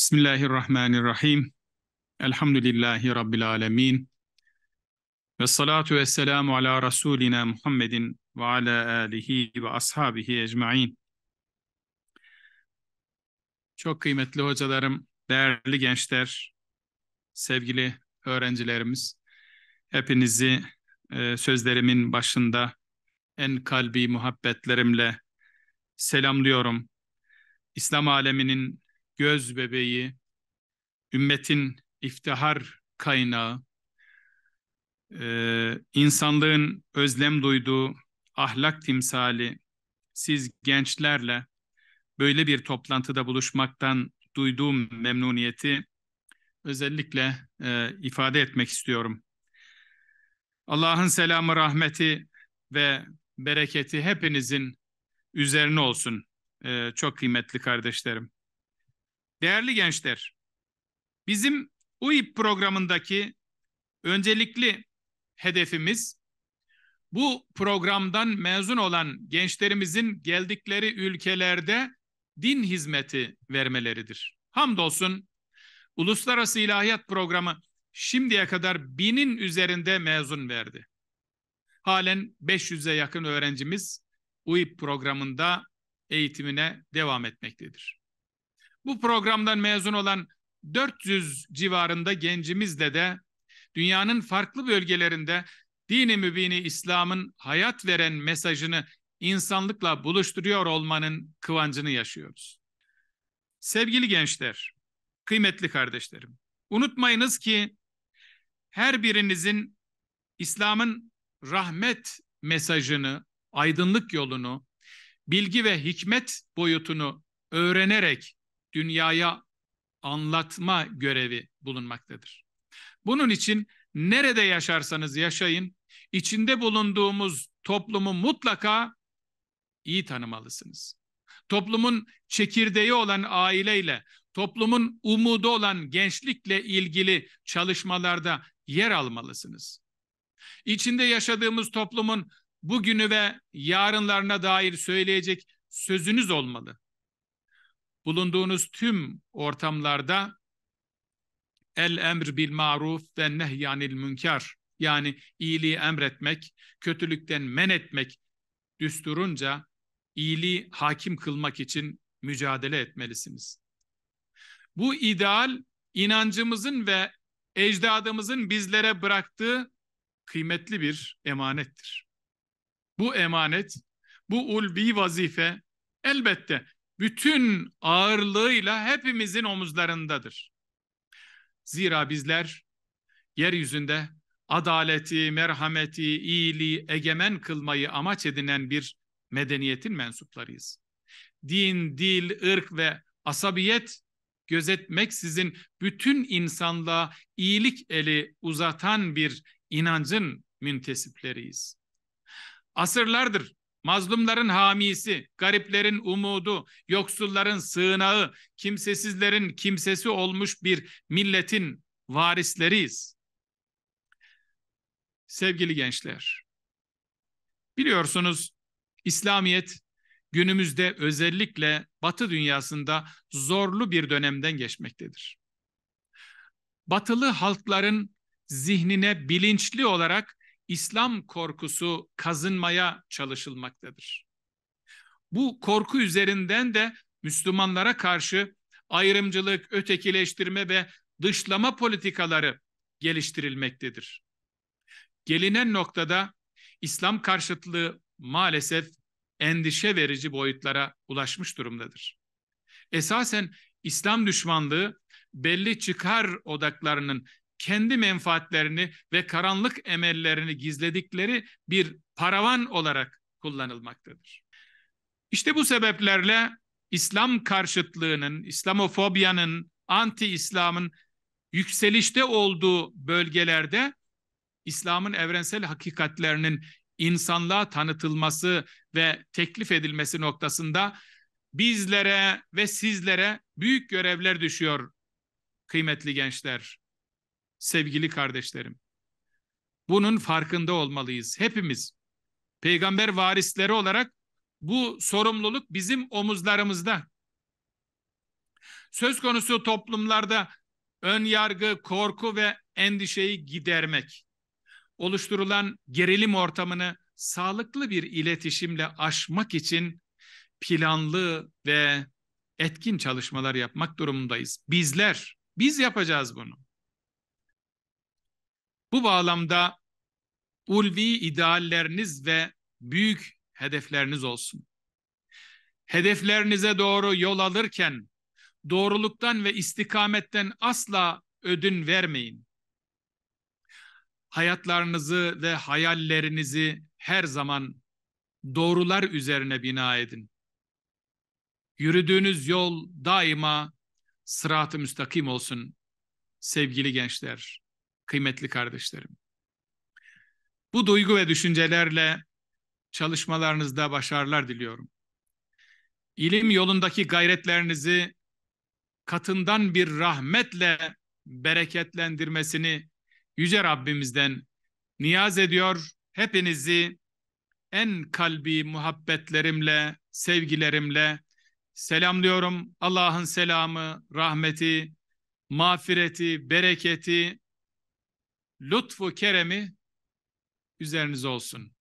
Bismillahirrahmanirrahim. Elhamdülillahi Rabbil alemin. Ve salatu ve selamu ala Resulina Muhammedin ve ala alihi ve ashabihi ecmain. Çok kıymetli hocalarım, değerli gençler, sevgili öğrencilerimiz, hepinizi e, sözlerimin başında en kalbi muhabbetlerimle selamlıyorum. İslam aleminin göz bebeği, ümmetin iftihar kaynağı, e, insanlığın özlem duyduğu ahlak timsali siz gençlerle böyle bir toplantıda buluşmaktan duyduğum memnuniyeti özellikle e, ifade etmek istiyorum. Allah'ın selamı, rahmeti ve bereketi hepinizin üzerine olsun. E, çok kıymetli kardeşlerim. Değerli gençler, bizim UİP programındaki öncelikli hedefimiz bu programdan mezun olan gençlerimizin geldikleri ülkelerde din hizmeti vermeleridir. Hamdolsun Uluslararası İlahiyat Programı şimdiye kadar binin üzerinde mezun verdi. Halen 500'e yakın öğrencimiz UİP programında eğitimine devam etmektedir. Bu programdan mezun olan 400 civarında gencimizle de dünyanın farklı bölgelerinde dini mübini İslam'ın hayat veren mesajını insanlıkla buluşturuyor olmanın kıvancını yaşıyoruz. Sevgili gençler, kıymetli kardeşlerim, unutmayınız ki her birinizin İslam'ın rahmet mesajını, aydınlık yolunu, bilgi ve hikmet boyutunu öğrenerek dünyaya anlatma görevi bulunmaktadır. Bunun için nerede yaşarsanız yaşayın, içinde bulunduğumuz toplumu mutlaka iyi tanımalısınız. Toplumun çekirdeği olan aileyle, toplumun umudu olan gençlikle ilgili çalışmalarda yer almalısınız. İçinde yaşadığımız toplumun bugünü ve yarınlarına dair söyleyecek sözünüz olmalı bulunduğunuz tüm ortamlarda el emr bil maruf ve nehyanil münker yani iyiliği emretmek, kötülükten men etmek düsturunca iyiliği hakim kılmak için mücadele etmelisiniz. Bu ideal inancımızın ve ecdadımızın bizlere bıraktığı kıymetli bir emanettir. Bu emanet, bu ulvi vazife elbette bütün ağırlığıyla hepimizin omuzlarındadır. Zira bizler yeryüzünde adaleti, merhameti, iyiliği egemen kılmayı amaç edinen bir medeniyetin mensuplarıyız. Din, dil, ırk ve asabiyet gözetmeksizin bütün insanlığa iyilik eli uzatan bir inancın müntesipleriyiz. Asırlardır Mazlumların hamisi, gariplerin umudu, yoksulların sığınağı, kimsesizlerin kimsesi olmuş bir milletin varisleriyiz. Sevgili gençler, biliyorsunuz İslamiyet günümüzde özellikle Batı dünyasında zorlu bir dönemden geçmektedir. Batılı halkların zihnine bilinçli olarak İslam korkusu kazınmaya çalışılmaktadır. Bu korku üzerinden de Müslümanlara karşı ayrımcılık, ötekileştirme ve dışlama politikaları geliştirilmektedir. Gelinen noktada İslam karşıtlığı maalesef endişe verici boyutlara ulaşmış durumdadır. Esasen İslam düşmanlığı belli çıkar odaklarının kendi menfaatlerini ve karanlık emellerini gizledikleri bir paravan olarak kullanılmaktadır. İşte bu sebeplerle İslam karşıtlığının, İslamofobyanın, anti-İslam'ın yükselişte olduğu bölgelerde İslam'ın evrensel hakikatlerinin insanlığa tanıtılması ve teklif edilmesi noktasında bizlere ve sizlere büyük görevler düşüyor kıymetli gençler sevgili kardeşlerim. Bunun farkında olmalıyız hepimiz. Peygamber varisleri olarak bu sorumluluk bizim omuzlarımızda. Söz konusu toplumlarda ön yargı, korku ve endişeyi gidermek, oluşturulan gerilim ortamını sağlıklı bir iletişimle aşmak için planlı ve etkin çalışmalar yapmak durumundayız. Bizler, biz yapacağız bunu. Bu bağlamda ulvi idealleriniz ve büyük hedefleriniz olsun. Hedeflerinize doğru yol alırken doğruluktan ve istikametten asla ödün vermeyin. Hayatlarınızı ve hayallerinizi her zaman doğrular üzerine bina edin. Yürüdüğünüz yol daima sırat-ı müstakim olsun sevgili gençler kıymetli kardeşlerim. Bu duygu ve düşüncelerle çalışmalarınızda başarılar diliyorum. İlim yolundaki gayretlerinizi katından bir rahmetle bereketlendirmesini Yüce Rabbimizden niyaz ediyor. Hepinizi en kalbi muhabbetlerimle, sevgilerimle selamlıyorum. Allah'ın selamı, rahmeti, mağfireti, bereketi, lütfu keremi üzeriniz olsun.